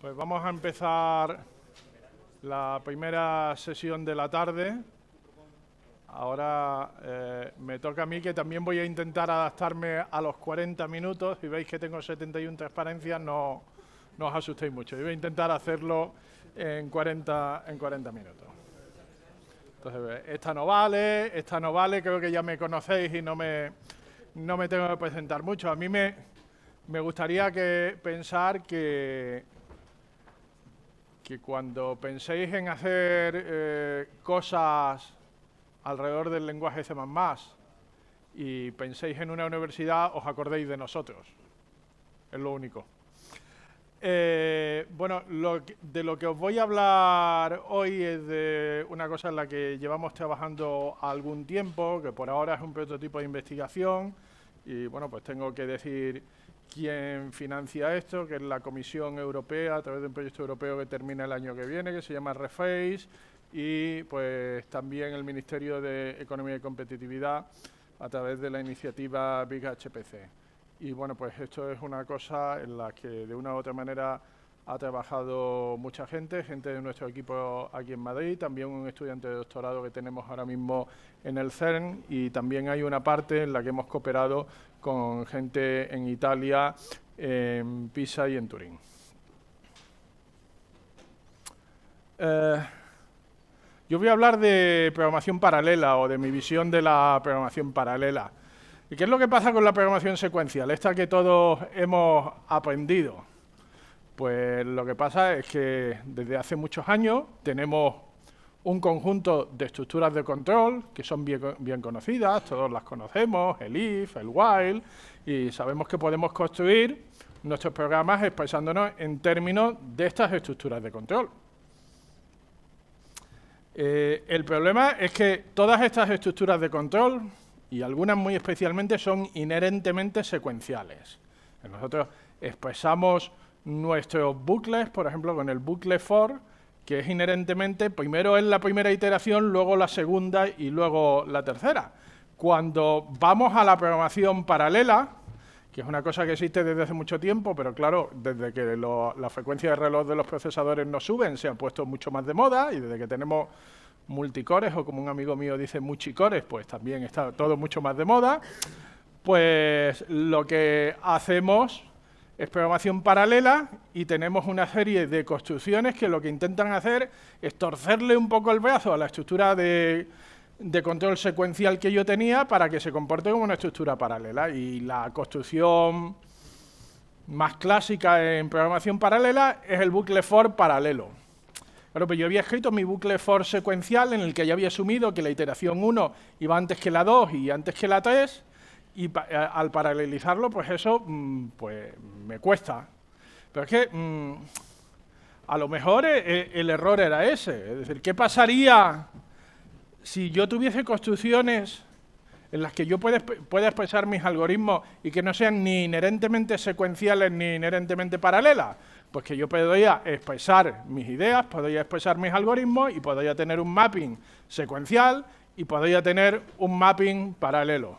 Pues vamos a empezar la primera sesión de la tarde. Ahora eh, me toca a mí que también voy a intentar adaptarme a los 40 minutos. Si veis que tengo 71 transparencias, no, no os asustéis mucho. Yo voy a intentar hacerlo en 40, en 40 minutos. Entonces, eh, esta no vale, esta no vale, creo que ya me conocéis y no me, no me tengo que presentar mucho. A mí me, me gustaría que pensar que que cuando penséis en hacer eh, cosas alrededor del lenguaje C++ y penséis en una universidad, os acordéis de nosotros. Es lo único. Eh, bueno, de lo que os voy a hablar hoy es de una cosa en la que llevamos trabajando algún tiempo, que por ahora es un prototipo de investigación, y bueno, pues tengo que decir quien financia esto, que es la Comisión Europea, a través de un proyecto europeo que termina el año que viene, que se llama Reface, y pues también el Ministerio de Economía y Competitividad, a través de la iniciativa Big HPC. Y bueno, pues esto es una cosa en la que de una u otra manera ha trabajado mucha gente, gente de nuestro equipo aquí en Madrid, también un estudiante de doctorado que tenemos ahora mismo en el CERN y también hay una parte en la que hemos cooperado con gente en Italia, en Pisa y en Turín. Eh, yo voy a hablar de programación paralela o de mi visión de la programación paralela. ¿Y qué es lo que pasa con la programación secuencial? Esta que todos hemos aprendido. Pues lo que pasa es que desde hace muchos años tenemos un conjunto de estructuras de control que son bien, conocidas, todos las conocemos, el if, el while, y sabemos que podemos construir nuestros programas expresándonos en términos de estas estructuras de control. Eh, el problema es que todas estas estructuras de control, y algunas muy especialmente, son inherentemente secuenciales. Nosotros expresamos nuestros bucles, por ejemplo, con el bucle for, que es inherentemente, primero es la primera iteración, luego la segunda y luego la tercera. Cuando vamos a la programación paralela, que es una cosa que existe desde hace mucho tiempo, pero claro, desde que la frecuencia de reloj de los procesadores no suben, se han puesto mucho más de moda y desde que tenemos multicores o como un amigo mío dice muchicores, pues también está todo mucho más de moda, pues lo que hacemos es programación paralela y tenemos una serie de construcciones que lo que intentan hacer es torcerle un poco el brazo a la estructura de, control secuencial que yo tenía para que se comporte como una estructura paralela. Y la construcción más clásica en programación paralela es el bucle for paralelo. Claro, pues yo había escrito mi bucle for secuencial en el que ya había asumido que la iteración 1 iba antes que la 2 y antes que la 3, y eh, al paralelizarlo, pues eso mm, pues, me cuesta. Pero es que mm, a lo mejor e, e, el error era ese. Es decir, ¿qué pasaría si yo tuviese construcciones en las que yo pueda, pueda expresar mis algoritmos y que no sean ni inherentemente secuenciales ni inherentemente paralelas? Pues que yo podría expresar mis ideas, podría expresar mis algoritmos y podría tener un mapping secuencial y podría tener un mapping paralelo.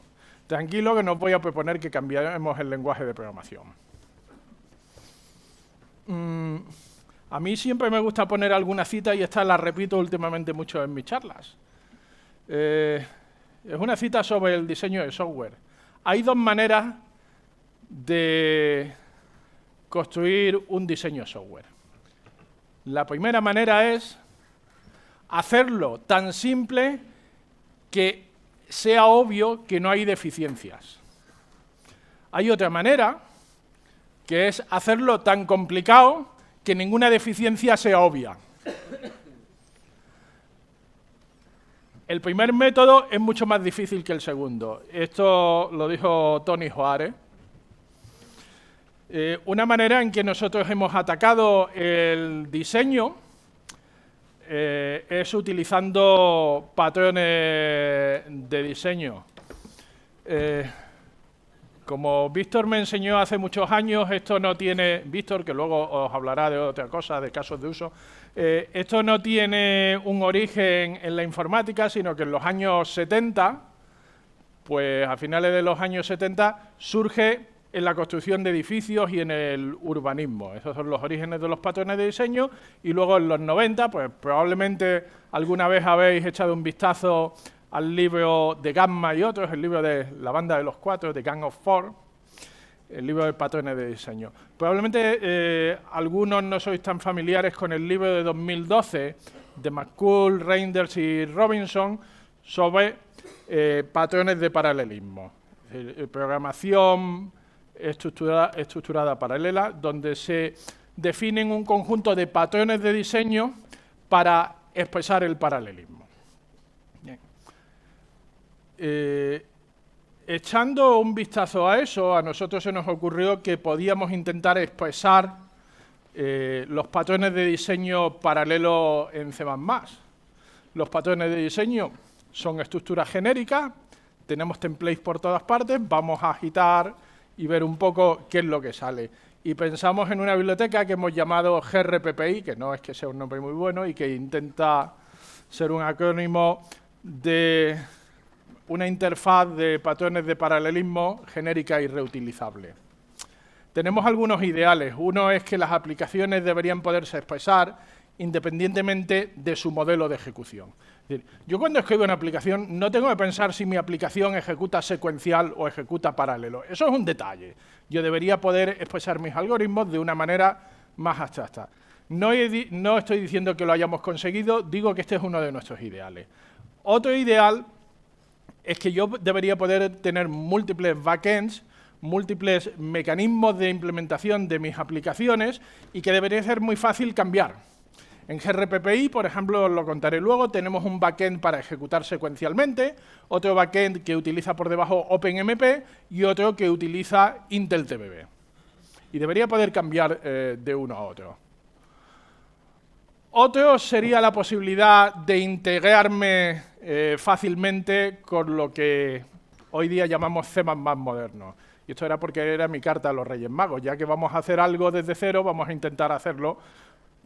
Tranquilo que no voy a proponer que cambiemos el lenguaje de programación. Mm, a mí siempre me gusta poner alguna cita y esta la repito últimamente mucho en mis charlas. Eh, es una cita sobre el diseño de software. Hay dos maneras de construir un diseño de software. La primera manera es hacerlo tan simple que sea obvio que no hay deficiencias. Hay otra manera, que es hacerlo tan complicado que ninguna deficiencia sea obvia. El primer método es mucho más difícil que el segundo. Esto lo dijo Tony Juárez. Eh, una manera en que nosotros hemos atacado el diseño eh, es utilizando patrones de diseño. Eh, como Víctor me enseñó hace muchos años, esto no tiene, Víctor, que luego os hablará de otra cosa, de casos de uso, eh, esto no tiene un origen en la informática, sino que en los años 70, pues a finales de los años 70, surge en la construcción de edificios y en el urbanismo. Esos son los orígenes de los patrones de diseño y luego en los 90, pues probablemente alguna vez habéis echado un vistazo al libro de Gamma y otros, el libro de la banda de los cuatro, de Gang of Four, el libro de patrones de diseño. Probablemente eh, algunos no sois tan familiares con el libro de 2012 de McCool, Reinders y Robinson sobre eh, patrones de paralelismo, eh, programación, estructurada, paralela, donde se definen un conjunto de patrones de diseño para expresar el paralelismo. Eh, echando un vistazo a eso, a nosotros se nos ocurrió que podíamos intentar expresar eh, los patrones de diseño paralelos en C++. Los patrones de diseño son estructuras genéricas, tenemos templates por todas partes, vamos a agitar y ver un poco qué es lo que sale. Y pensamos en una biblioteca que hemos llamado GRPPI, que no es que sea un nombre muy bueno y que intenta ser un acrónimo de una interfaz de patrones de paralelismo genérica y reutilizable. Tenemos algunos ideales. Uno es que las aplicaciones deberían poderse expresar independientemente de su modelo de ejecución decir, yo cuando escribo una aplicación no tengo que pensar si mi aplicación ejecuta secuencial o ejecuta paralelo. Eso es un detalle. Yo debería poder expresar mis algoritmos de una manera más abstracta. no estoy diciendo que lo hayamos conseguido, digo que este es uno de nuestros ideales. Otro ideal es que yo debería poder tener múltiples backends múltiples mecanismos de implementación de mis aplicaciones y que debería ser muy fácil cambiar. En gRPPI, por ejemplo, os lo contaré luego, tenemos un backend para ejecutar secuencialmente, otro backend que utiliza por debajo OpenMP y otro que utiliza Intel TBB. Y debería poder cambiar eh, de uno a otro. Otro sería la posibilidad de integrarme eh, fácilmente con lo que hoy día llamamos C++ moderno. Y esto era porque era mi carta a los Reyes Magos. Ya que vamos a hacer algo desde cero, vamos a intentar hacerlo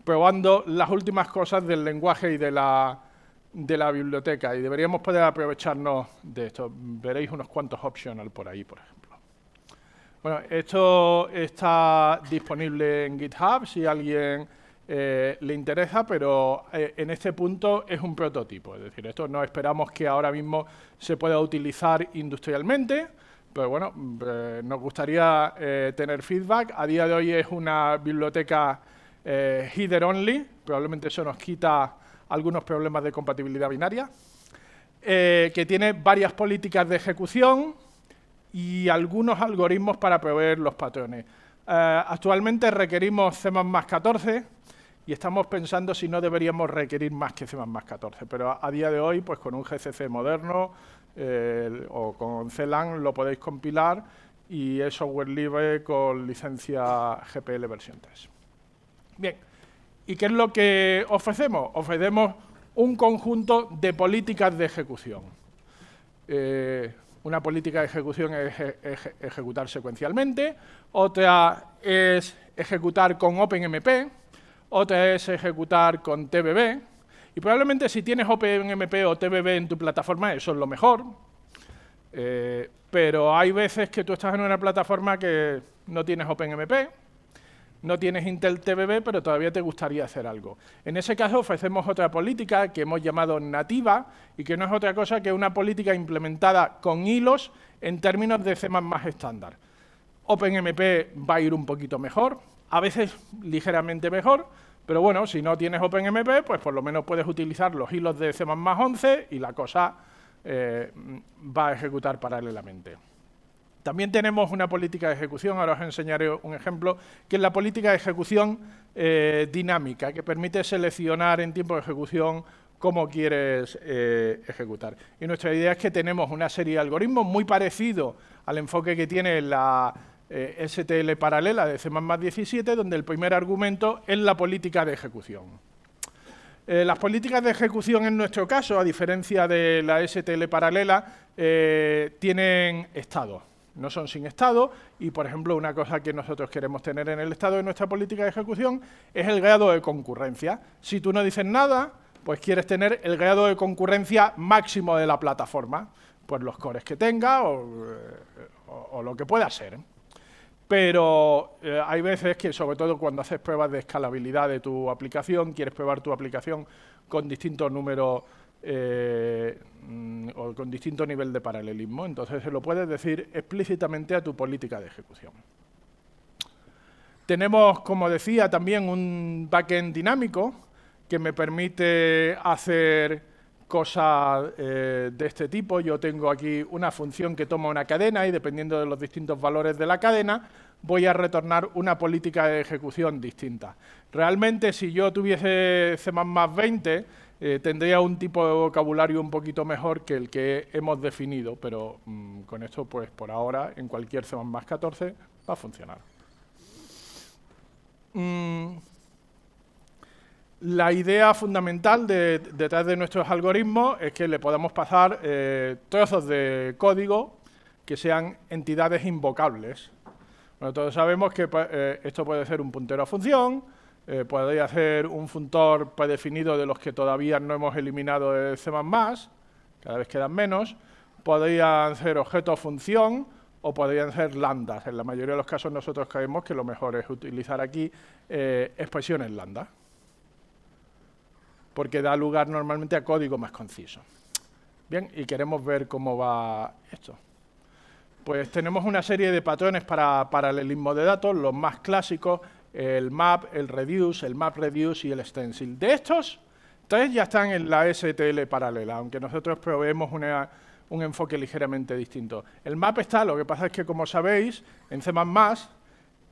probando las últimas cosas del lenguaje y de la, de la biblioteca y deberíamos poder aprovecharnos de esto. Veréis unos cuantos optional por ahí, por ejemplo. Bueno, esto está disponible en GitHub si a alguien eh, le interesa, pero eh, en este punto es un prototipo. Es decir, esto no esperamos que ahora mismo se pueda utilizar industrialmente, pero bueno, eh, nos gustaría tener feedback. A día de hoy es una biblioteca eh, header only, probablemente eso nos quita algunos problemas de compatibilidad binaria, eh, que tiene varias políticas de ejecución y algunos algoritmos para proveer los patrones. Eh, actualmente requerimos C++ 14 y estamos pensando si no deberíamos requerir más que C++ 14, pero a, día de hoy, pues con un GCC moderno o con CLAN lo podéis compilar y es software libre con licencia GPL versión 3. Bien, ¿y qué es lo que ofrecemos? Ofrecemos un conjunto de políticas de ejecución. Eh, una política de ejecución es ejecutar secuencialmente, otra es ejecutar con OpenMP, otra es ejecutar con TBB, y probablemente si tienes OpenMP o TBB en tu plataforma, eso es lo mejor, eh, pero hay veces que tú estás en una plataforma que no tienes OpenMP, no tienes Intel TBB, pero todavía te gustaría hacer algo. En ese caso ofrecemos otra política que hemos llamado nativa y que no es otra cosa que una política implementada con hilos en términos de C++ estándar. OpenMP va a ir un poquito mejor, a veces ligeramente mejor, pero bueno, si no tienes OpenMP, pues por lo menos puedes utilizar los hilos de C++ 11 y la cosa eh, va a ejecutar paralelamente. También tenemos una política de ejecución, ahora os enseñaré un ejemplo, que es la política de ejecución eh, dinámica, que permite seleccionar en tiempo de ejecución cómo quieres eh, ejecutar. Y nuestra idea es que tenemos una serie de algoritmos muy parecido al enfoque que tiene la eh, STL paralela de C++ 17, donde el primer argumento es la política de ejecución. las políticas de ejecución en nuestro caso, a diferencia de la STL paralela, tienen estados no son sin Estado y, por ejemplo, una cosa que nosotros queremos tener en el Estado de nuestra política de ejecución es el grado de concurrencia. Si tú no dices nada, pues quieres tener el grado de concurrencia máximo de la plataforma, pues los cores que tenga o, eh, lo que pueda ser. Pero eh, hay veces que, sobre todo cuando haces pruebas de escalabilidad de tu aplicación, quieres probar tu aplicación con distintos números eh, mm, o con distinto nivel de paralelismo. Entonces se lo puedes decir explícitamente a tu política de ejecución. Tenemos, como decía, también un backend dinámico que me permite hacer cosas eh, de este tipo. Yo tengo aquí una función que toma una cadena y dependiendo de los distintos valores de la cadena voy a retornar una política de ejecución distinta. Realmente, si yo tuviese C++ 20, eh, tendría un tipo de vocabulario un poquito mejor que el que hemos definido, pero mm, con esto, pues por ahora, en cualquier más 14 va a funcionar. Mm, la idea fundamental detrás de nuestros algoritmos es que le podemos pasar eh, trozos de código que sean entidades invocables. Bueno, todos sabemos que pues, eh, esto puede ser un puntero a función, Podría eh, podéis hacer un functor predefinido de los que todavía no hemos eliminado de C++, cada vez quedan menos. Podrían ser objeto función o podrían ser lambdas. En la mayoría de los casos nosotros creemos que lo mejor es utilizar aquí eh, expresiones lambda, porque da lugar normalmente a código más conciso. Bien, y queremos ver cómo va esto. Pues tenemos una serie de patrones para paralelismo de datos, los más clásicos, el map, el reduce, el map reduce y el stencil. De estos, tres ya están en la STL paralela, aunque nosotros proveemos un enfoque ligeramente distinto. El map está, lo que pasa es que, como sabéis, en C++,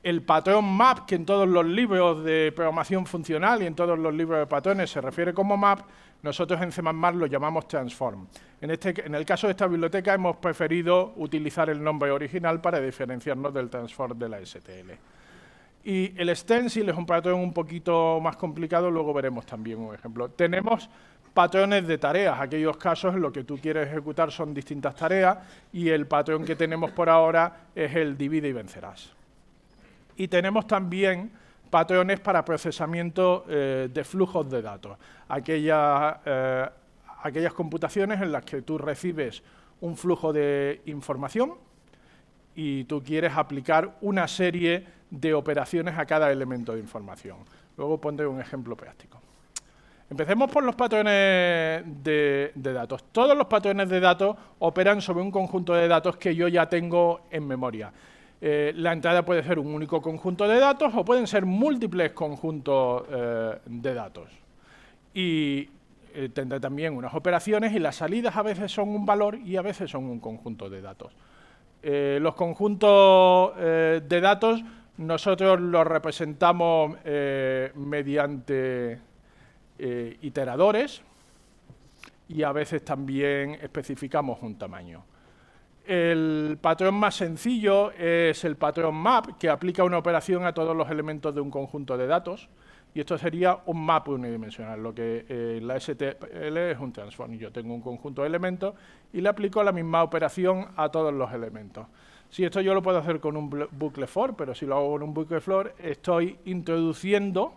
el patrón map, que en todos los libros de programación funcional y en todos los libros de patrones se refiere como map, nosotros en C++ lo llamamos transform. En, este, en el caso de esta biblioteca hemos preferido utilizar el nombre original para diferenciarnos del transform de la STL. Y el stencil es un patrón un poquito más complicado, luego veremos también un ejemplo. Tenemos patrones de tareas, aquellos casos en los que tú quieres ejecutar son distintas tareas y el patrón que tenemos por ahora es el divide y vencerás. Y tenemos también patrones para procesamiento eh, de flujos de datos, eh, aquellas computaciones en las que tú recibes un flujo de información, y tú quieres aplicar una serie de operaciones a cada elemento de información. Luego pondré un ejemplo práctico. Empecemos por los patrones de, datos. Todos los patrones de datos operan sobre un conjunto de datos que yo ya tengo en memoria. Eh, la entrada puede ser un único conjunto de datos o pueden ser múltiples conjuntos eh, de datos. Y eh, tendrá también unas operaciones y las salidas a veces son un valor y a veces son un conjunto de datos. Eh, los conjuntos eh, de datos nosotros los representamos eh, mediante iteradores y a veces también especificamos un tamaño. El patrón más sencillo es el patrón map, que aplica una operación a todos los elementos de un conjunto de datos y esto sería un mapa unidimensional. Lo que eh, la STL es un transform. Yo tengo un conjunto de elementos y le aplico la misma operación a todos los elementos. Si esto yo lo puedo hacer con un bucle for, pero si lo hago con un bucle for, estoy introduciendo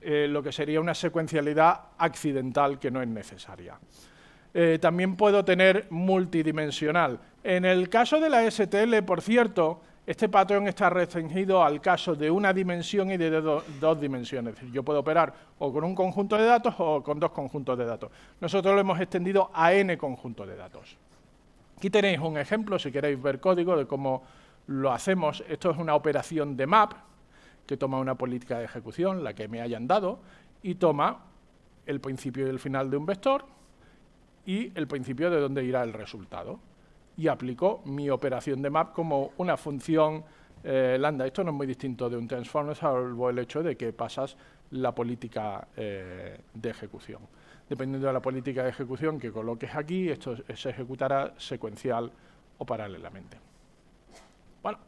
eh, lo que sería una secuencialidad accidental que no es necesaria. Eh, también puedo tener multidimensional. En el caso de la STL, por cierto, este patrón está restringido al caso de una dimensión y de dos dimensiones. yo puedo operar o con un conjunto de datos o con dos conjuntos de datos. Nosotros lo hemos extendido a n conjuntos de datos. Aquí tenéis un ejemplo, si queréis ver código, de cómo lo hacemos. Esto es una operación de map que toma una política de ejecución, la que me hayan dado, y toma el principio y el final de un vector y el principio de dónde irá el resultado y aplico mi operación de map como una función eh, lambda. Esto no es muy distinto de un transformer, salvo el hecho de que pasas la política eh, de ejecución. Dependiendo de la política de ejecución que coloques aquí, esto se ejecutará secuencial o paralelamente. Bueno,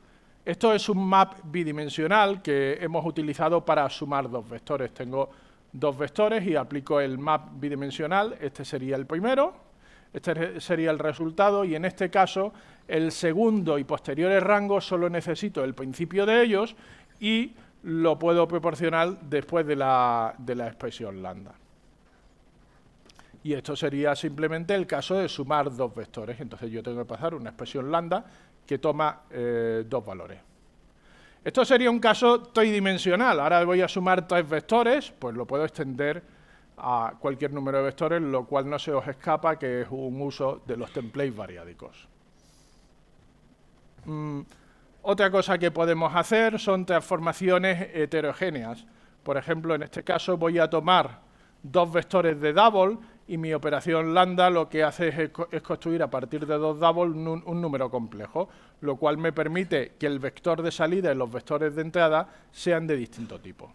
esto es un map bidimensional que hemos utilizado para sumar dos vectores. Tengo dos vectores y aplico el map bidimensional. Este sería el primero, este sería el resultado y en este caso el segundo y posteriores rangos solo necesito el principio de ellos y lo puedo proporcionar después de la, de la expresión lambda. Y esto sería simplemente el caso de sumar dos vectores. Entonces yo tengo que pasar una expresión lambda que toma eh, dos valores. Esto sería un caso tridimensional. Ahora voy a sumar tres vectores, pues lo puedo extender a cualquier número de vectores, lo cual no se os escapa que es un uso de los templates variádicos. Mm, otra cosa que podemos hacer son transformaciones heterogéneas. Por ejemplo, en este caso voy a tomar dos vectores de double y mi operación lambda lo que hace es, construir a partir de dos double un, número complejo, lo cual me permite que el vector de salida y los vectores de entrada sean de distinto tipo.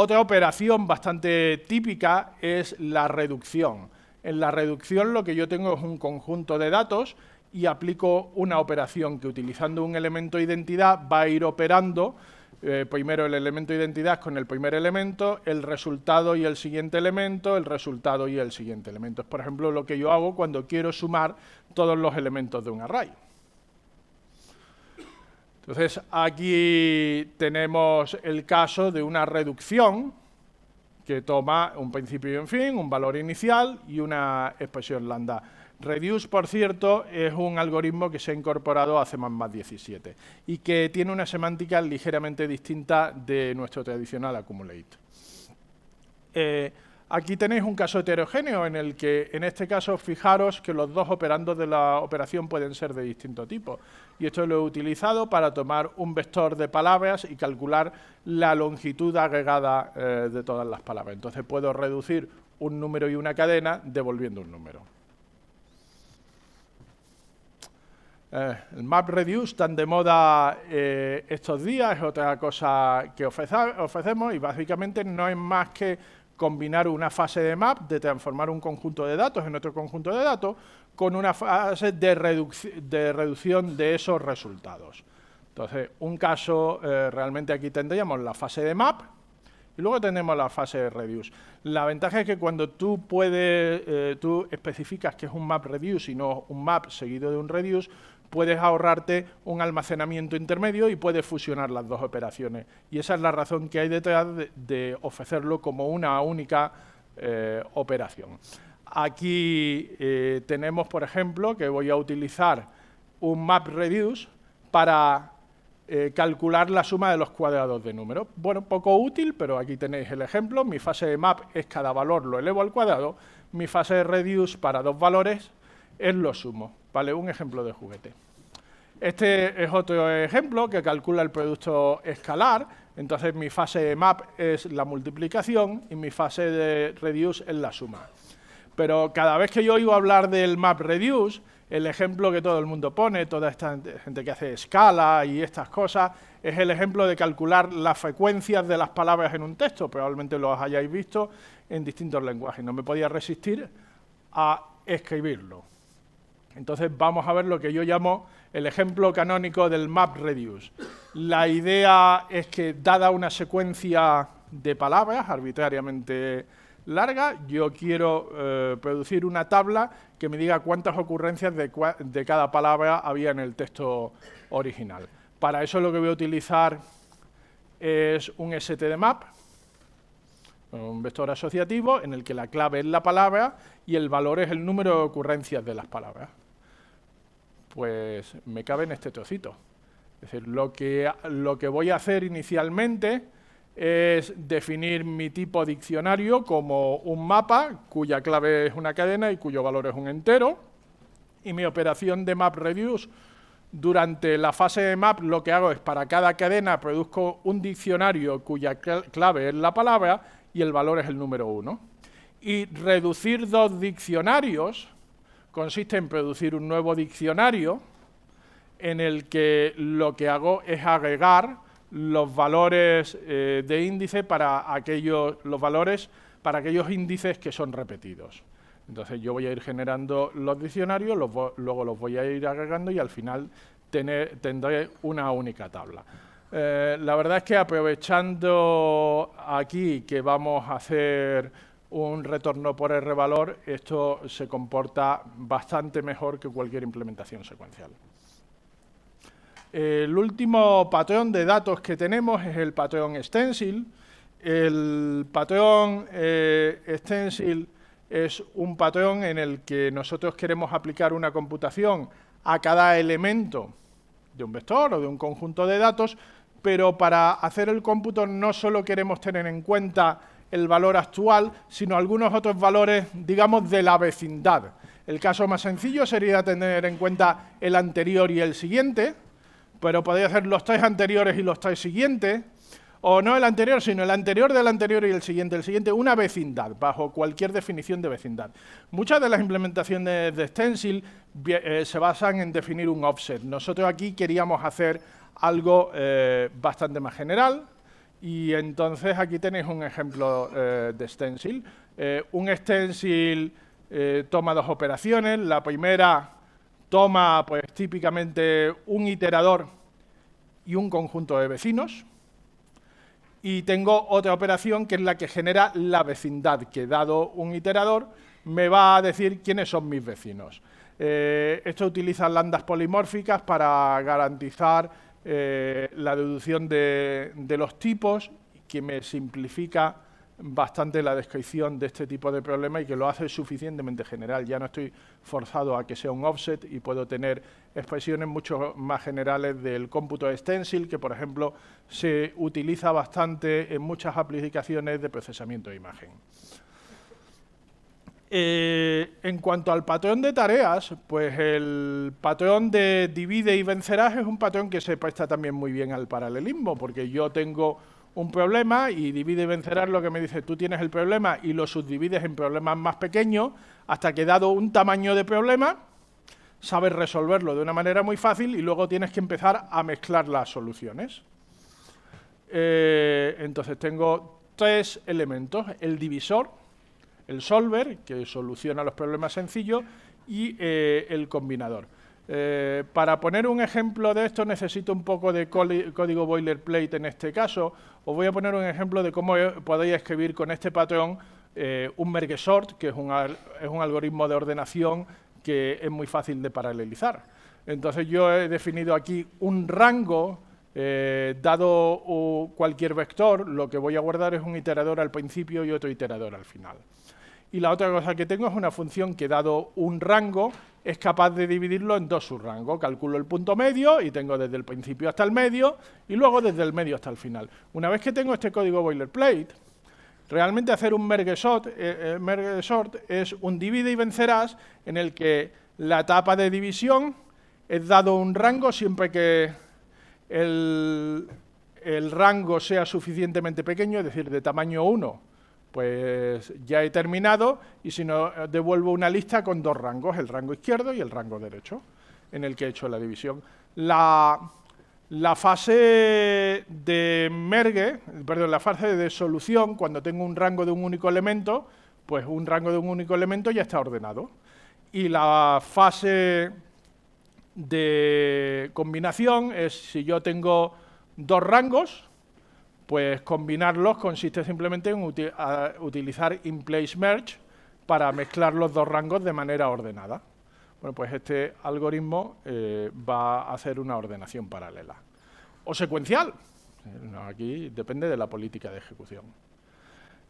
Otra operación bastante típica es la reducción. En la reducción lo que yo tengo es un conjunto de datos y aplico una operación que utilizando un elemento identidad va a ir operando eh, primero el elemento identidad con el primer elemento, el resultado y el siguiente elemento, el resultado y el siguiente elemento. Es, por ejemplo, lo que yo hago cuando quiero sumar todos los elementos de un array. Entonces, aquí tenemos el caso de una reducción que toma un principio y un fin, un valor inicial y una expresión lambda. Reduce, por cierto, es un algoritmo que se ha incorporado hace más más 17 y que tiene una semántica ligeramente distinta de nuestro tradicional accumulate. Eh, Aquí tenéis un caso heterogéneo en el que, en este caso, fijaros que los dos operandos de la operación pueden ser de distinto tipo. Y esto lo he utilizado para tomar un vector de palabras y calcular la longitud agregada eh, de todas las palabras. Entonces puedo reducir un número y una cadena devolviendo un número. Eh, el map reduce tan de moda eh, estos días es otra cosa que ofrecemos y básicamente no es más que combinar una fase de map, de transformar un conjunto de datos en otro conjunto de datos, con una fase de, reducción de esos resultados. Entonces, un caso, eh, realmente aquí tendríamos la fase de map, y luego tenemos la fase de reduce. La ventaja es que cuando tú puedes, eh, tú especificas que es un map reduce y no un map seguido de un reduce, puedes ahorrarte un almacenamiento intermedio y puedes fusionar las dos operaciones. Y esa es la razón que hay detrás de, ofrecerlo como una única eh, operación. Aquí eh, tenemos, por ejemplo, que voy a utilizar un map reduce para eh, calcular la suma de los cuadrados de números. Bueno, poco útil, pero aquí tenéis el ejemplo. Mi fase de map es cada valor lo elevo al cuadrado. Mi fase de reduce para dos valores es lo sumo. Vale, un ejemplo de juguete. Este es otro ejemplo que calcula el producto escalar. Entonces mi fase de map es la multiplicación y mi fase de reduce es la suma. Pero cada vez que yo oigo hablar del map reduce, el ejemplo que todo el mundo pone, toda esta gente que hace escala y estas cosas, es el ejemplo de calcular las frecuencias de las palabras en un texto. Probablemente lo hayáis visto en distintos lenguajes. No me podía resistir a escribirlo. Entonces vamos a ver lo que yo llamo el ejemplo canónico del Map Reduce. La idea es que dada una secuencia de palabras arbitrariamente larga, yo quiero eh, producir una tabla que me diga cuántas ocurrencias de, de, cada palabra había en el texto original. Para eso lo que voy a utilizar es un STDMAP, un vector asociativo en el que la clave es la palabra y el valor es el número de ocurrencias de las palabras pues me cabe en este trocito. Es decir, lo que, lo que voy a hacer inicialmente es definir mi tipo diccionario como un mapa cuya clave es una cadena y cuyo valor es un entero. Y mi operación de map reduce durante la fase de map lo que hago es para cada cadena produzco un diccionario cuya clave es la palabra y el valor es el número 1. Y reducir dos diccionarios consiste en producir un nuevo diccionario en el que lo que hago es agregar los valores eh, de índice para aquellos, los valores para aquellos índices que son repetidos. Entonces yo voy a ir generando los diccionarios, luego los voy a ir agregando y al final tendré una única tabla. Eh, la verdad es que aprovechando aquí que vamos a hacer un retorno por R-valor, esto se comporta bastante mejor que cualquier implementación secuencial. El último patrón de datos que tenemos es el patrón stencil. El patrón eh, stencil es un patrón en el que nosotros queremos aplicar una computación a cada elemento de un vector o de un conjunto de datos, pero para hacer el cómputo no solo queremos tener en cuenta el valor actual, sino algunos otros valores, digamos, de la vecindad. El caso más sencillo sería tener en cuenta el anterior y el siguiente, pero podría hacer los tres anteriores y los tres siguientes, o no el anterior, sino el anterior del anterior y el siguiente, el siguiente, una vecindad, bajo cualquier definición de vecindad. Muchas de las implementaciones de Stencil eh, se basan en definir un offset. Nosotros aquí queríamos hacer algo eh, bastante más general, y entonces aquí tenéis un ejemplo eh, de stencil. Eh, un stencil eh, toma dos operaciones. La primera toma pues típicamente un iterador y un conjunto de vecinos. Y tengo otra operación que es la que genera la vecindad, que dado un iterador me va a decir quiénes son mis vecinos. esto utiliza lambdas polimórficas para garantizar eh, la deducción de, los tipos, que me simplifica bastante la descripción de este tipo de problema y que lo hace suficientemente general. Ya no estoy forzado a que sea un offset y puedo tener expresiones mucho más generales del cómputo de stencil, que por ejemplo se utiliza bastante en muchas aplicaciones de procesamiento de imagen. Eh, en cuanto al patrón de tareas, pues el patrón de divide y vencerás es un patrón que se presta también muy bien al paralelismo, porque yo tengo un problema y divide y vencerás lo que me dice tú tienes el problema y lo subdivides en problemas más pequeños hasta que dado un tamaño de problema sabes resolverlo de una manera muy fácil y luego tienes que empezar a mezclar las soluciones. Eh, entonces tengo tres elementos, el divisor, el solver, que soluciona los problemas sencillos, y eh, el combinador. Eh, para poner un ejemplo de esto necesito un poco de código boilerplate en este caso. Os voy a poner un ejemplo de cómo eh, podéis escribir con este patrón un mergesort, que es un, es un algoritmo de ordenación que es muy fácil de paralelizar. Entonces yo he definido aquí un rango dado uh, cualquier vector, lo que voy a guardar es un iterador al principio y otro iterador al final y la otra cosa que tengo es una función que dado un rango es capaz de dividirlo en dos subrangos. Calculo el punto medio y tengo desde el principio hasta el medio y luego desde el medio hasta el final. Una vez que tengo este código boilerplate, realmente hacer un merge sort, eh, eh, es un divide y vencerás en el que la etapa de división es dado un rango siempre que el, el rango sea suficientemente pequeño, es decir, de tamaño 1 pues ya he terminado y si no, eh, devuelvo una lista con dos rangos, el rango izquierdo y el rango derecho, en el que he hecho la división. La, fase de mergue, perdón, la fase de solución, cuando tengo un rango de un único elemento, pues un rango de un único elemento ya está ordenado. Y la fase de combinación es si yo tengo dos rangos, pues combinarlos consiste simplemente en utilizar in place merge para mezclar los dos rangos de manera ordenada. Bueno, pues este algoritmo eh, va a hacer una ordenación paralela. O secuencial. aquí depende de la política de ejecución.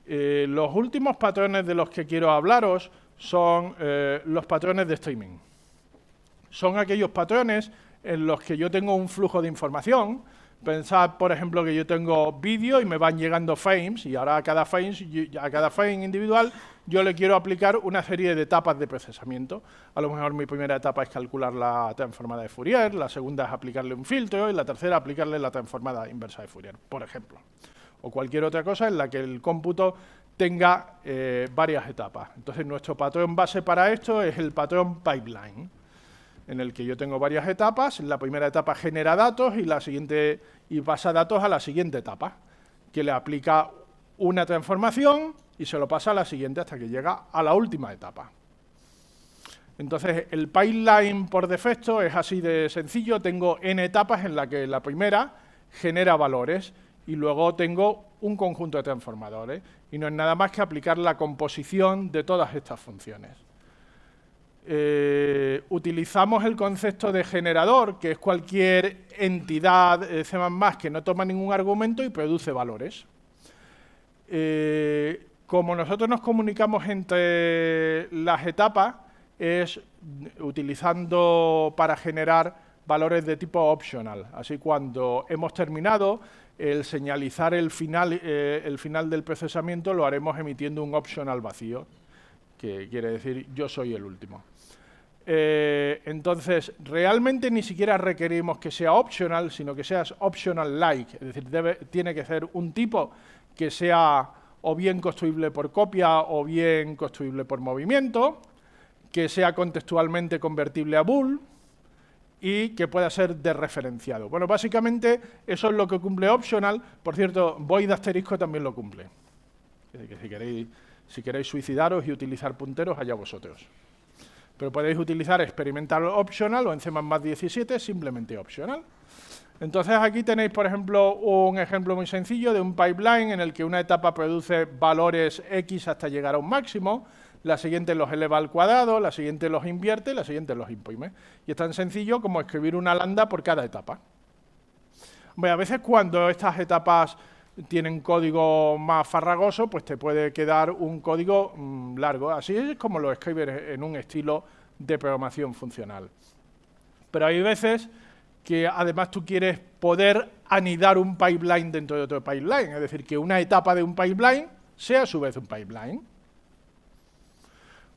Eh, los últimos patrones de los que quiero hablaros son eh, los patrones de streaming. Son aquellos patrones en los que yo tengo un flujo de información Pensad, por ejemplo, que yo tengo vídeo y me van llegando frames y ahora a cada, frame individual yo le quiero aplicar una serie de etapas de procesamiento. A lo mejor mi primera etapa es calcular la transformada de Fourier, la segunda es aplicarle un filtro y la tercera aplicarle la transformada inversa de Fourier, por ejemplo. O cualquier otra cosa en la que el cómputo tenga eh, varias etapas. Entonces nuestro patrón base para esto es el patrón pipeline en el que yo tengo varias etapas. La primera etapa genera datos y, la siguiente, y pasa datos a la siguiente etapa, que le aplica una transformación y se lo pasa a la siguiente hasta que llega a la última etapa. Entonces, el pipeline por defecto es así de sencillo. Tengo n etapas en la que la primera genera valores y luego tengo un conjunto de transformadores. Y no es nada más que aplicar la composición de todas estas funciones. Eh, utilizamos el concepto de generador, que es cualquier entidad eh, C++ que no toma ningún argumento y produce valores. Eh, como nosotros nos comunicamos entre las etapas, es utilizando para generar valores de tipo optional. Así cuando hemos terminado, el señalizar el final, el final del procesamiento lo haremos emitiendo un optional vacío, que quiere decir yo soy el último. Eh, entonces, realmente ni siquiera requerimos que sea optional, sino que sea optional like. Es decir, tiene que ser un tipo que sea o bien construible por copia o bien construible por movimiento, que sea contextualmente convertible a bool y que pueda ser dereferenciado. Bueno, básicamente eso es lo que cumple optional. Por cierto, void asterisco también lo cumple. Es decir, que si queréis, si queréis suicidaros y utilizar punteros, allá vosotros. Pero podéis utilizar experimental optional o en C++ 17, simplemente optional. Entonces aquí tenéis, por ejemplo, un ejemplo muy sencillo de un pipeline en el que una etapa produce valores X hasta llegar a un máximo, la siguiente los eleva al cuadrado, la siguiente los invierte, la siguiente los imprime. Y es tan sencillo como escribir una lambda por cada etapa. a veces cuando estas etapas tienen código más farragoso, pues te puede quedar un código mm, largo. Así es como lo escribes en un estilo de programación funcional. Pero hay veces que además tú quieres poder anidar un pipeline dentro de otro pipeline, es decir, que una etapa de un pipeline sea a su vez un pipeline.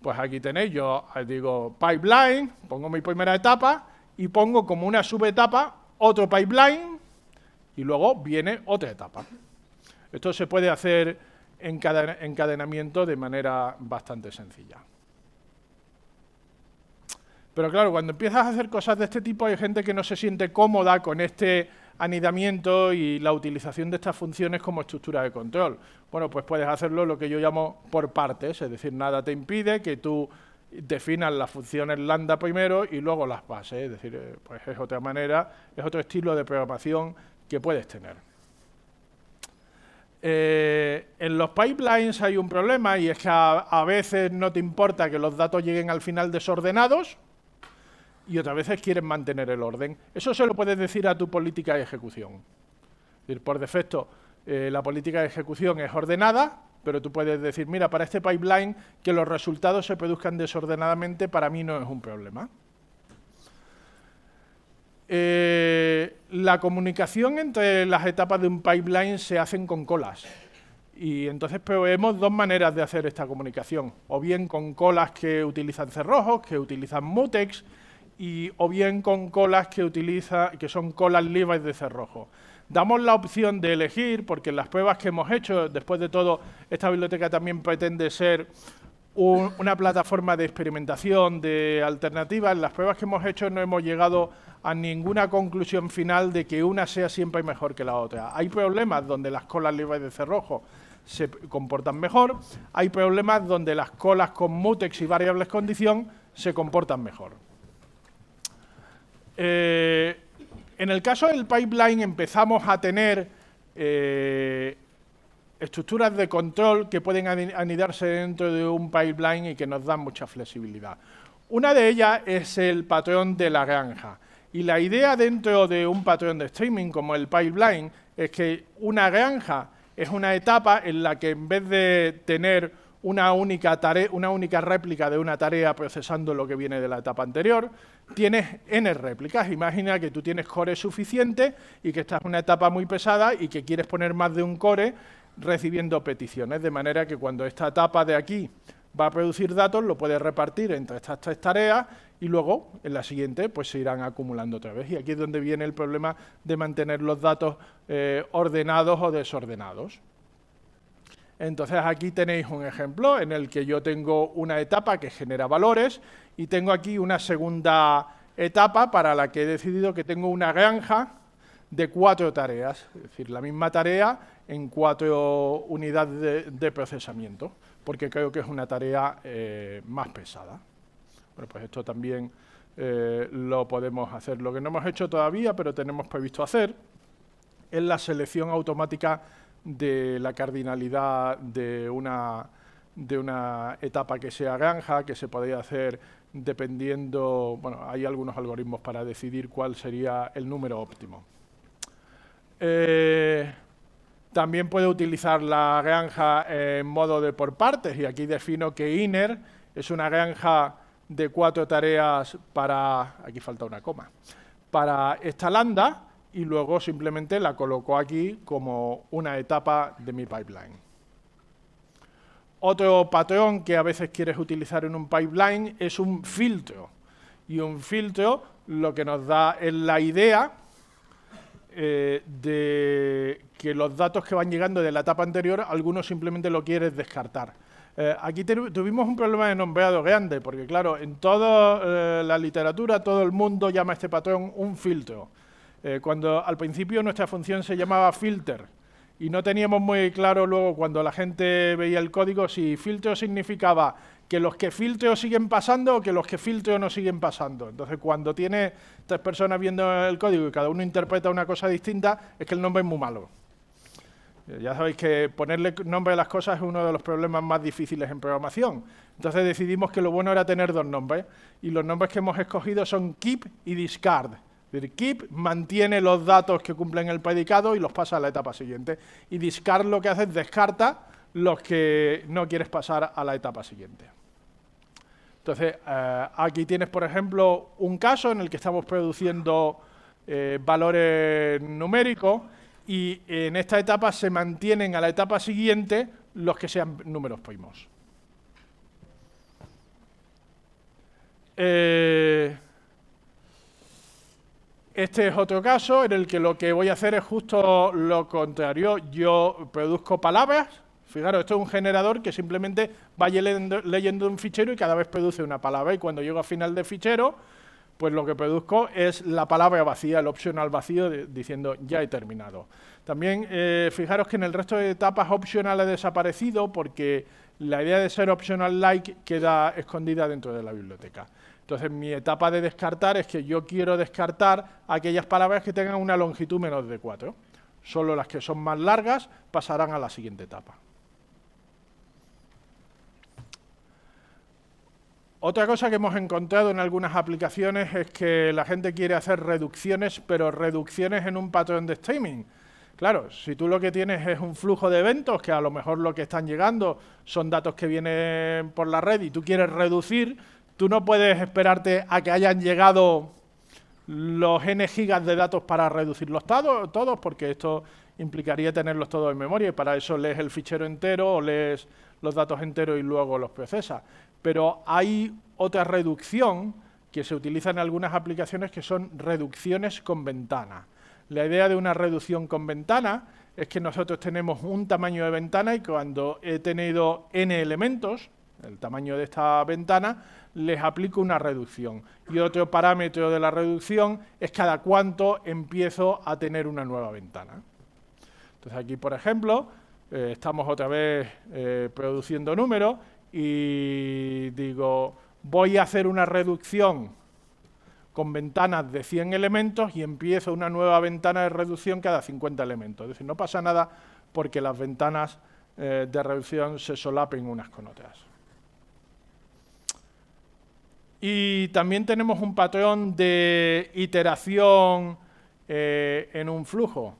Pues aquí tenéis, yo digo pipeline, pongo mi primera etapa y pongo como una subetapa otro pipeline y luego viene otra etapa. Esto se puede hacer en encadenamiento de manera bastante sencilla. Pero claro, cuando empiezas a hacer cosas de este tipo hay gente que no se siente cómoda con este anidamiento y la utilización de estas funciones como estructura de control. Bueno, pues puedes hacerlo lo que yo llamo por partes, es decir, nada te impide que tú definas las funciones lambda primero y luego las pases, es decir, eh, pues es otra manera, es otro estilo de programación que puedes tener. Eh, en los pipelines hay un problema y es que a, veces no te importa que los datos lleguen al final desordenados y otras veces quieres mantener el orden. Eso se lo puedes decir a tu política de ejecución. por defecto, eh, la política de ejecución es ordenada, pero tú puedes decir, mira, para este pipeline que los resultados se produzcan desordenadamente para mí no es un problema. Eh, la comunicación entre las etapas de un pipeline se hacen con colas. Y entonces pues, vemos dos maneras de hacer esta comunicación, o bien con colas que utilizan cerrojos, que utilizan mutex, y, o bien con colas que, utiliza, que son colas libres de cerrojo. Damos la opción de elegir, porque las pruebas que hemos hecho, después de todo, esta biblioteca también pretende ser una plataforma de experimentación de alternativas. En las pruebas que hemos hecho no hemos llegado a ninguna conclusión final de que una sea siempre mejor que la otra. Hay problemas donde las colas libres de cerrojo se comportan mejor, hay problemas donde las colas con mutex y variables condición se comportan mejor. Eh, en el caso del pipeline empezamos a tener eh, estructuras de control que pueden anidarse dentro de un pipeline y que nos dan mucha flexibilidad. Una de ellas es el patrón de la granja. Y la idea dentro de un patrón de streaming como el pipeline es que una granja es una etapa en la que en vez de tener una única, tarea, una única réplica de una tarea procesando lo que viene de la etapa anterior, tienes n réplicas. Imagina que tú tienes core suficiente y que estás en una etapa muy pesada y que quieres poner más de un core recibiendo peticiones, de manera que cuando esta etapa de aquí va a producir datos, lo puede repartir entre estas tres tareas y luego en la siguiente pues se irán acumulando otra vez. Y aquí es donde viene el problema de mantener los datos eh, ordenados o desordenados. Entonces aquí tenéis un ejemplo en el que yo tengo una etapa que genera valores y tengo aquí una segunda etapa para la que he decidido que tengo una granja de cuatro tareas, es decir, la misma tarea en cuatro unidades de, procesamiento, porque creo que es una tarea eh, más pesada. Bueno, pues esto también eh, lo podemos hacer. Lo que no hemos hecho todavía, pero tenemos previsto hacer, es la selección automática de la cardinalidad de una, de una etapa que sea granja, que se podría hacer dependiendo, bueno, hay algunos algoritmos para decidir cuál sería el número óptimo. Eh, también puede utilizar la granja en modo de por partes y aquí defino que inner es una granja de cuatro tareas para, aquí falta una coma, para esta lambda y luego simplemente la coloco aquí como una etapa de mi pipeline. Otro patrón que a veces quieres utilizar en un pipeline es un filtro. Y un filtro lo que nos da es la idea eh, de que los datos que van llegando de la etapa anterior, algunos simplemente lo quieres descartar. Eh, aquí tuvimos un problema de nombrado grande, porque claro, en toda eh, la literatura todo el mundo llama este patrón un filtro. cuando al principio nuestra función se llamaba filter y no teníamos muy claro luego cuando la gente veía el código si filtro significaba que los que o siguen pasando o que los que filtro no siguen pasando. Entonces, cuando tiene tres personas viendo el código y cada uno interpreta una cosa distinta, es que el nombre es muy malo. Eh, ya sabéis que ponerle nombre a las cosas es uno de los problemas más difíciles en programación. Entonces decidimos que lo bueno era tener dos nombres. Y los nombres que hemos escogido son keep y discard. Es decir, keep mantiene los datos que cumplen el predicado y los pasa a la etapa siguiente. Y discard lo que hace es descarta los que no quieres pasar a la etapa siguiente. Entonces, eh, aquí tienes, por ejemplo, un caso en el que estamos produciendo eh, valores numéricos y en esta etapa se mantienen a la etapa siguiente los que sean números primos. Eh, este es otro caso en el que lo que voy a hacer es justo lo contrario. Yo produzco palabras Fijaros, esto es un generador que simplemente va leyendo, un fichero y cada vez produce una palabra. Y cuando llego al final de fichero, pues lo que produzco es la palabra vacía, el optional vacío, diciendo ya he terminado. También eh, fijaros que en el resto de etapas optional ha desaparecido porque la idea de ser optional like queda escondida dentro de la biblioteca. Entonces mi etapa de descartar es que yo quiero descartar aquellas palabras que tengan una longitud menos de 4. Solo las que son más largas pasarán a la siguiente etapa. Otra cosa que hemos encontrado en algunas aplicaciones es que la gente quiere hacer reducciones, pero reducciones en un patrón de streaming. Claro, si tú lo que tienes es un flujo de eventos, que a lo mejor lo que están llegando son datos que vienen por la red y tú quieres reducir, tú no puedes esperarte a que hayan llegado los n gigas de datos para reducirlos todos, porque esto implicaría tenerlos todos en memoria y para eso lees el fichero entero o lees los datos enteros y luego los procesas pero hay otra reducción que se utiliza en algunas aplicaciones que son reducciones con ventana. La idea de una reducción con ventana es que nosotros tenemos un tamaño de ventana y cuando he tenido n elementos, el tamaño de esta ventana, les aplico una reducción. Y otro parámetro de la reducción es cada cuánto empiezo a tener una nueva ventana. Entonces aquí, por ejemplo, eh, estamos otra vez eh, produciendo números y digo, voy a hacer una reducción con ventanas de 100 elementos y empiezo una nueva ventana de reducción cada 50 elementos. Es decir, no pasa nada porque las ventanas eh, de reducción se solapen unas con otras. Y también tenemos un patrón de iteración eh, en un flujo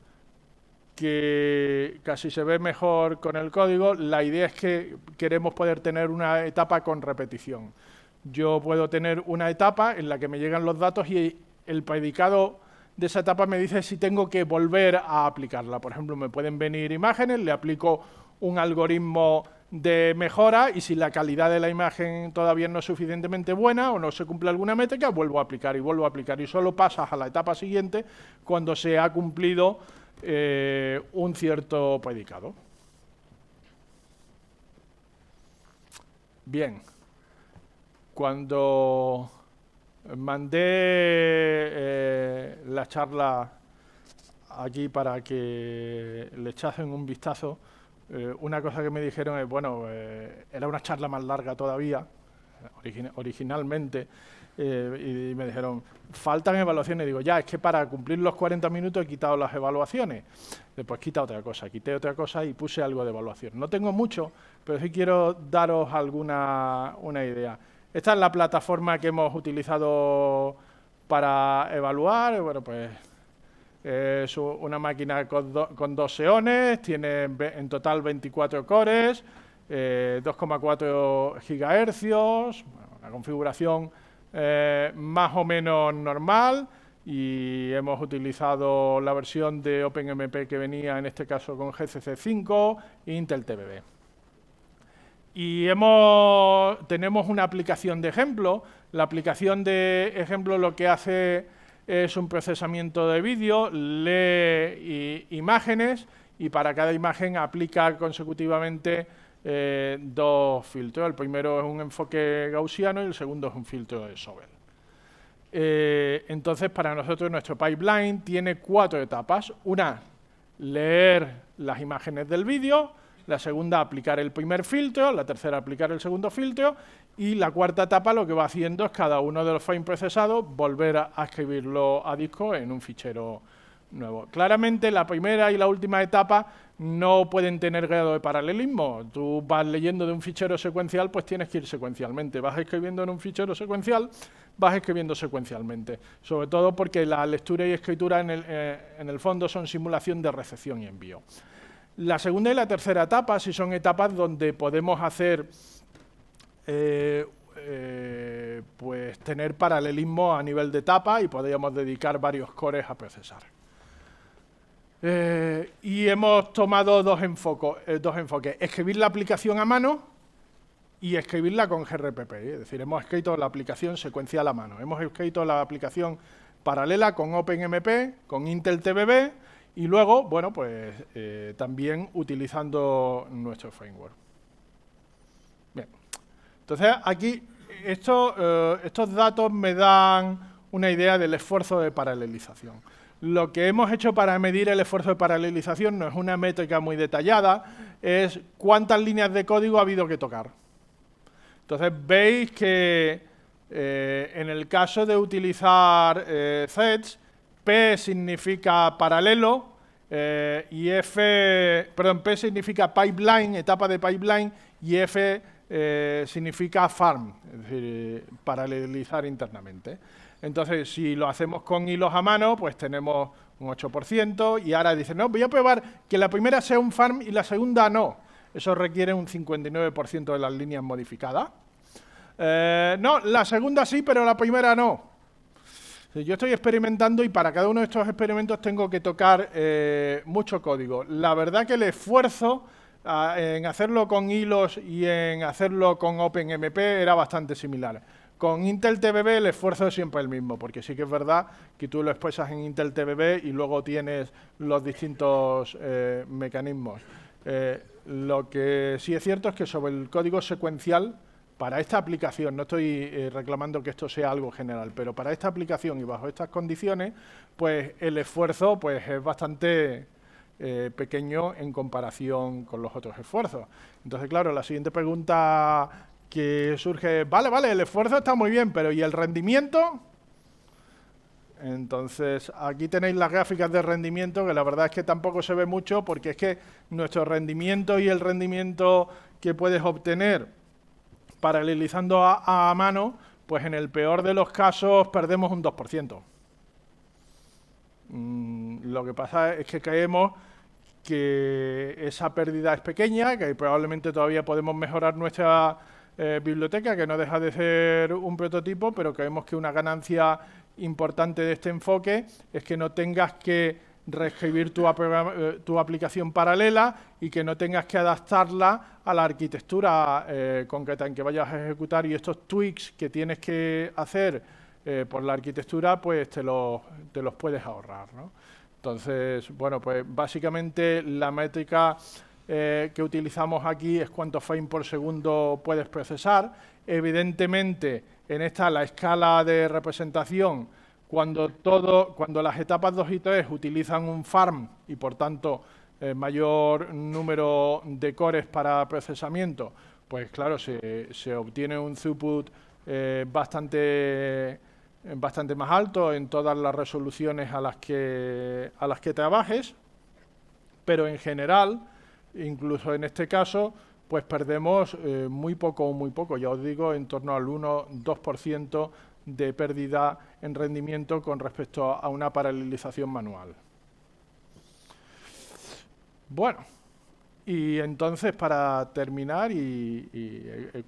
que casi se ve mejor con el código. La idea es que queremos poder tener una etapa con repetición. Yo puedo tener una etapa en la que me llegan los datos y el predicado de esa etapa me dice si tengo que volver a aplicarla. Por ejemplo, me pueden venir imágenes, le aplico un algoritmo de mejora y si la calidad de la imagen todavía no es suficientemente buena o no se cumple alguna métrica, vuelvo a aplicar y vuelvo a aplicar y solo pasas a la etapa siguiente cuando se ha cumplido eh, un cierto predicado. Bien, cuando mandé eh, la charla aquí para que le echasen un vistazo, eh, una cosa que me dijeron es, bueno, era una charla más larga todavía, originalmente, eh, y, me dijeron, faltan evaluaciones. Y digo, ya, es que para cumplir los 40 minutos he quitado las evaluaciones. Después quita otra cosa, quité otra cosa y puse algo de evaluación. No tengo mucho, pero sí quiero daros alguna una idea. Esta es la plataforma que hemos utilizado para evaluar. Bueno, pues es una máquina con, con dos seones, tiene en total 24 cores, 2,4 eh, GHz. una configuración eh, más o menos normal y hemos utilizado la versión de OpenMP que venía en este caso con GCC5 e Intel TBB. Y tenemos una aplicación de ejemplo. La aplicación de ejemplo lo que hace es un procesamiento de vídeo, lee imágenes y para cada imagen aplica consecutivamente eh, dos filtros. El primero es un enfoque gaussiano y el segundo es un filtro de Sobel. Eh, entonces, para nosotros, nuestro pipeline tiene cuatro etapas. Una, leer las imágenes del vídeo. La segunda, aplicar el primer filtro. La tercera, aplicar el segundo filtro. Y la cuarta etapa lo que va haciendo es cada uno de los frames procesados volver a escribirlo a disco en un fichero nuevo. Claramente la primera y la última etapa no pueden tener grado de paralelismo. Tú vas leyendo de un fichero secuencial, pues tienes que ir secuencialmente. Vas escribiendo en un fichero secuencial, vas escribiendo secuencialmente. Sobre todo porque la lectura y escritura en el, eh, fondo son simulación de recepción y envío. La segunda y la tercera etapa si son etapas donde podemos hacer eh, eh, pues tener paralelismo a nivel de etapa y podríamos dedicar varios cores a procesar. Eh, y hemos tomado dos, enfoques, eh, dos enfoques, escribir la aplicación a mano y escribirla con GRPP. ¿eh? Es decir, hemos escrito la aplicación secuencial a mano, hemos escrito la aplicación paralela con OpenMP, con Intel TBB y luego, bueno, pues también utilizando nuestro framework. Bien. Entonces, aquí estos datos me dan una idea del esfuerzo de paralelización. Lo que hemos hecho para medir el esfuerzo de paralelización no es una métrica muy detallada, es cuántas líneas de código ha habido que tocar. Entonces veis que eh, en el caso de utilizar eh, sets, P significa paralelo eh, y F, perdón, P significa pipeline, etapa de pipeline, y F eh, significa farm, es decir, paralelizar internamente. Entonces, si lo hacemos con hilos a mano, pues tenemos un 8%. Y ahora dicen, no, voy a probar que la primera sea un farm y la segunda no. Eso requiere un 59% de las líneas modificadas. Eh, no, la segunda sí, pero la primera no. Yo estoy experimentando y para cada uno de estos experimentos tengo que tocar eh, mucho código. La verdad que el esfuerzo ah, en hacerlo con hilos y en hacerlo con OpenMP era bastante similar. Con Intel TBB el esfuerzo es siempre el mismo, porque sí que es verdad que tú lo expresas en Intel TBB y luego tienes los distintos eh, mecanismos. Eh, lo que sí es cierto es que sobre el código secuencial, para esta aplicación, no estoy eh, reclamando que esto sea algo general, pero para esta aplicación y bajo estas condiciones, pues el esfuerzo pues, es bastante pequeño en comparación con los otros esfuerzos. Entonces, claro, la siguiente pregunta que surge, vale, vale, el esfuerzo está muy bien, pero ¿y el rendimiento? Entonces, aquí tenéis las gráficas de rendimiento, que la verdad es que tampoco se ve mucho, porque es que nuestro rendimiento y el rendimiento que puedes obtener paralelizando a, mano, pues en el peor de los casos perdemos un 2%. Mm, lo que pasa es que creemos que esa pérdida es pequeña, que probablemente todavía podemos mejorar nuestra eh, biblioteca, que no deja de ser un prototipo, pero creemos que una ganancia importante de este enfoque es que no tengas que reescribir tu, eh, aplicación paralela y que no tengas que adaptarla a la arquitectura eh, concreta en que vayas a ejecutar y estos tweaks que tienes que hacer por la arquitectura, pues te los, te los puedes ahorrar. Entonces, bueno, pues básicamente la métrica eh, que utilizamos aquí es cuánto frame por segundo puedes procesar. Evidentemente, en esta la escala de representación, cuando, todo, cuando las etapas 2 y 3 utilizan un farm y, por tanto, eh, mayor número de cores para procesamiento, pues claro, se, obtiene un throughput eh, bastante, bastante más alto en todas las resoluciones a las que, a las que trabajes, pero en general Incluso en este caso, pues perdemos eh, muy poco o muy poco, ya os digo, en torno al 1-2% de pérdida en rendimiento con respecto a una paralelización manual. Bueno, y entonces para terminar, y, he,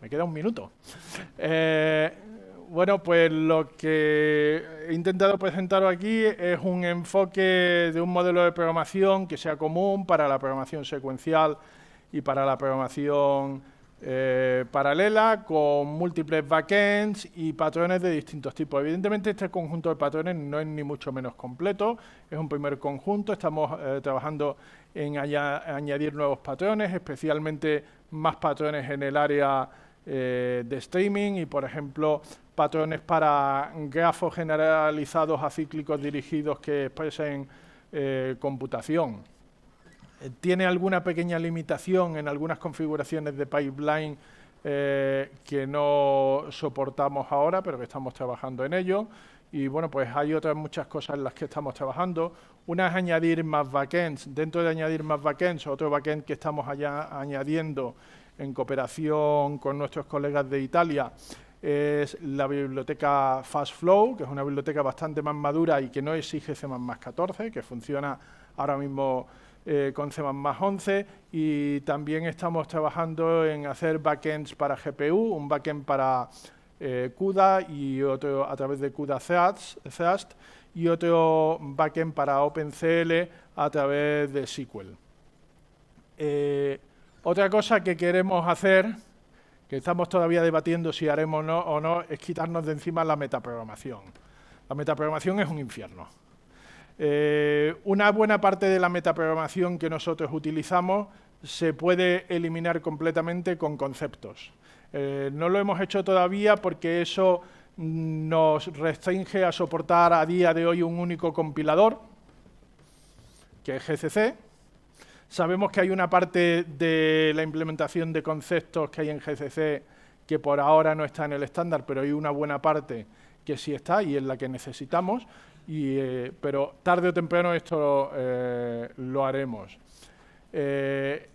Me queda un minuto. Eh, bueno, pues lo que he intentado presentar aquí es un enfoque de un modelo de programación que sea común para la programación secuencial y para la programación eh, paralela con múltiples backends y patrones de distintos tipos. Evidentemente este conjunto de patrones no es ni mucho menos completo, es un primer conjunto, estamos eh, trabajando en añadir nuevos patrones, especialmente más patrones en el área eh, de streaming y, por ejemplo, patrones para grafos generalizados acíclicos dirigidos que expresen eh, computación. Eh, Tiene alguna pequeña limitación en algunas configuraciones de pipeline eh, que no soportamos ahora, pero que estamos trabajando en ello. Y bueno, pues hay otras muchas cosas en las que estamos trabajando. Una es añadir más backends. Dentro de añadir más backends, otro backend que estamos añadiendo en cooperación con nuestros colegas de Italia es la biblioteca FastFlow, que es una biblioteca bastante más madura y que no exige C++ 14, que funciona ahora mismo eh, con C++ 11 y también estamos trabajando en hacer backends para GPU, un backend para eh, CUDA y otro a través de CUDA Thrust, y otro backend para OpenCL a través de SQL. Eh, otra cosa que queremos hacer que estamos todavía debatiendo si haremos o no, es quitarnos de encima la metaprogramación. La metaprogramación es un infierno. Eh, una buena parte de la metaprogramación que nosotros utilizamos se puede eliminar completamente con conceptos. Eh, no lo hemos hecho todavía porque eso nos restringe a soportar a día de hoy un único compilador, que es GCC, Sabemos que hay una parte de la implementación de conceptos que hay en GCC que por ahora no está en el estándar, pero hay una buena parte que sí está y es la que necesitamos, eh, pero tarde o temprano esto eh, lo haremos. Eh,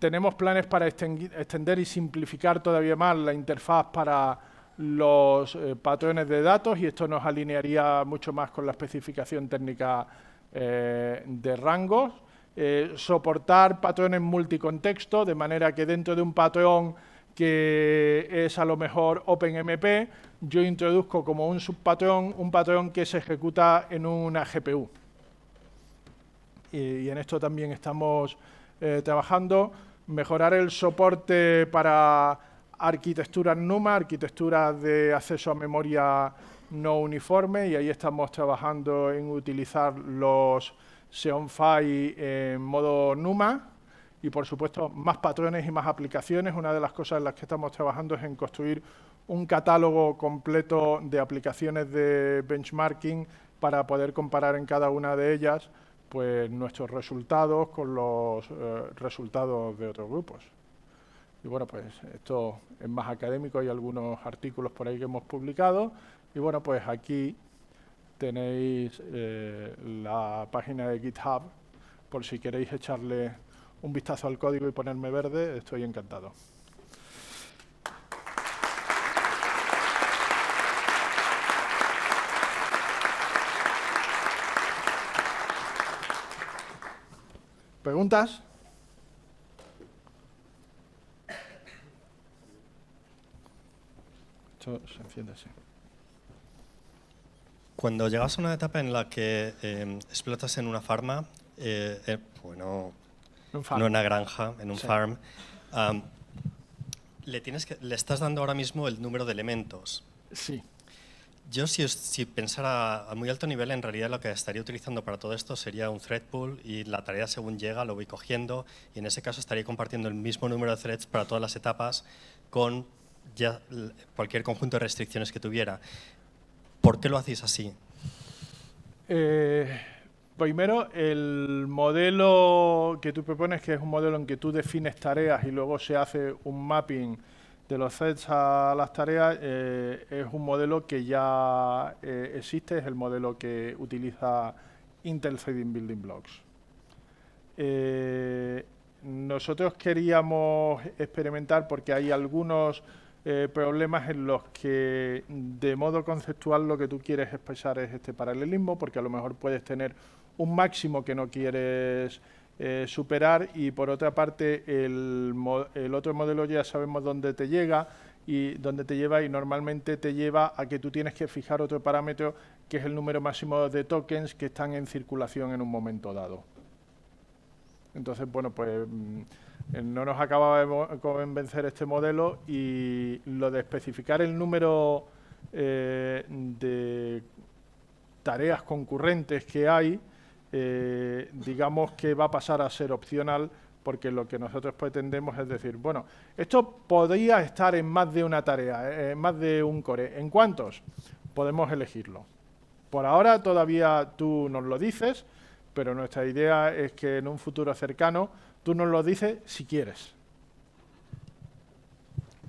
tenemos planes para extender y simplificar todavía más la interfaz para los patrones de datos y esto nos alinearía mucho más con la especificación técnica de rangos. Eh, soportar patrones multicontexto, de manera que dentro de un patrón que es a lo mejor OpenMP, yo introduzco como un subpatrón un patrón que se ejecuta en una GPU. Y, en esto también estamos eh, trabajando. Mejorar el soporte para arquitecturas NUMA, arquitecturas de acceso a memoria no uniforme, y ahí estamos trabajando en utilizar los SeonFi eh, en modo Numa y, por supuesto, más patrones y más aplicaciones. Una de las cosas en las que estamos trabajando es en construir un catálogo completo de aplicaciones de benchmarking para poder comparar en cada una de ellas pues, nuestros resultados con los eh, resultados de otros grupos. Y bueno, pues esto es más académico, hay algunos artículos por ahí que hemos publicado. Y bueno, pues aquí tenéis eh, la página de GitHub por si queréis echarle un vistazo al código y ponerme verde, estoy encantado. ¿Preguntas? Esto se enciende así. Cuando llegas a una etapa en la que em, explotas en una farma, eh, eh, bueno, no en una granja, en un farm, le, tienes que, le estás dando ahora mismo el número de elementos. Sí. Yo si, si pensara a muy alto nivel, en realidad lo que estaría utilizando para todo esto sería un thread pool y la tarea según llega lo voy cogiendo y en ese caso estaría compartiendo el mismo número de threads para todas las etapas con ya cualquier conjunto de restricciones que tuviera. ¿Por qué lo hacéis así? Eh, primero, el modelo que tú propones, que es un modelo en que tú defines tareas y luego se hace un mapping de los sets a las tareas, eh, es un modelo que ya eh, existe, es el modelo que utiliza Intel Building Blocks. nosotros queríamos experimentar porque hay algunos eh, problemas en los que de modo conceptual lo que tú quieres expresar es este paralelismo, porque a lo mejor puedes tener un máximo que no quieres eh, superar y por otra parte el, el, otro modelo ya sabemos dónde te llega y dónde te lleva y normalmente te lleva a que tú tienes que fijar otro parámetro que es el número máximo de tokens que están en circulación en un momento dado. Entonces, bueno, pues... Mm, eh, no nos acababa de convencer este modelo y lo de especificar el número eh, de tareas concurrentes que hay, eh, digamos que va a pasar a ser opcional porque lo que nosotros pretendemos es decir, bueno, esto podría estar en más de una tarea, en más de un core. ¿En cuántos? Podemos elegirlo. Por ahora todavía tú nos lo dices, pero nuestra idea es que en un futuro cercano Tú nos lo dices si quieres.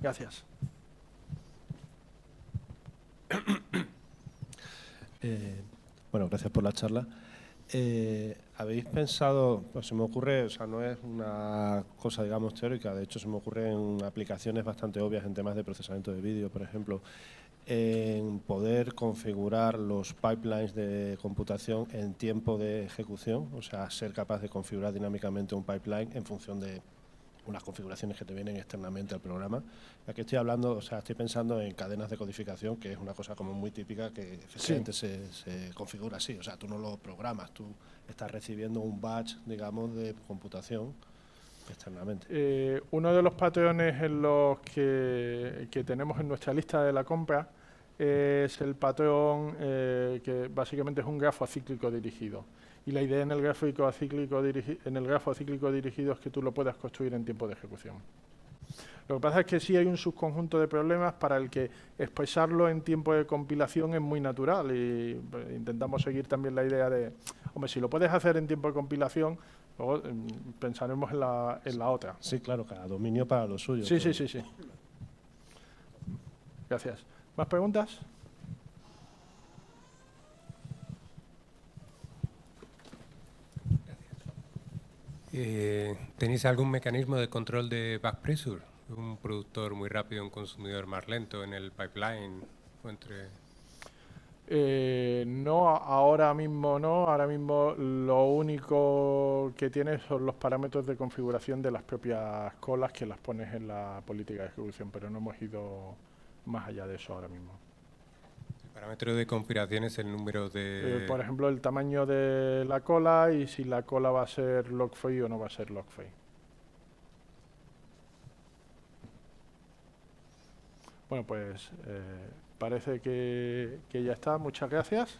Gracias. Eh, bueno, gracias por la charla. Eh, ¿Habéis pensado, pues se me ocurre, o sea, no es una cosa, digamos, teórica, de hecho se me ocurren aplicaciones bastante obvias en temas de procesamiento de vídeo, por ejemplo, en poder configurar los pipelines de computación en tiempo de ejecución, o sea, ser capaz de configurar dinámicamente un pipeline en función de unas configuraciones que te vienen externamente al programa. Aquí estoy hablando, o sea, estoy pensando en cadenas de codificación, que es una cosa como muy típica que efectivamente se, se, configura así. O sea, tú no lo programas, tú estás recibiendo un batch, digamos, de computación externamente. Eh, uno de los patrones en los que, tenemos en nuestra lista de la compra es el patrón eh, que básicamente es un grafo acíclico dirigido. Y la idea en el, gráfico acíclico en el grafo acíclico dirigido es que tú lo puedas construir en tiempo de ejecución. Lo que pasa es que sí hay un subconjunto de problemas para el que expresarlo en tiempo de compilación es muy natural y pues, intentamos seguir también la idea de, hombre, si lo puedes hacer en tiempo de compilación, Luego em, pensaremos en la, otra. Sí, claro, cada dominio para lo suyo. Sí, sí, sí, sí. Gracias. ¿Más preguntas? Eh, ¿Tenéis algún mecanismo de control de back Un productor muy rápido, un consumidor más lento en el pipeline o entre eh, no, ahora mismo no. Ahora mismo lo único que tienes son los parámetros de configuración de las propias colas que las pones en la política de ejecución, pero no hemos ido más allá de eso ahora mismo. El parámetro de configuración es el número de... Eh, por ejemplo, el tamaño de la cola y si la cola va a ser free o no va a ser lock free. Bueno, pues... Eh, parece que, ya está. Muchas gracias.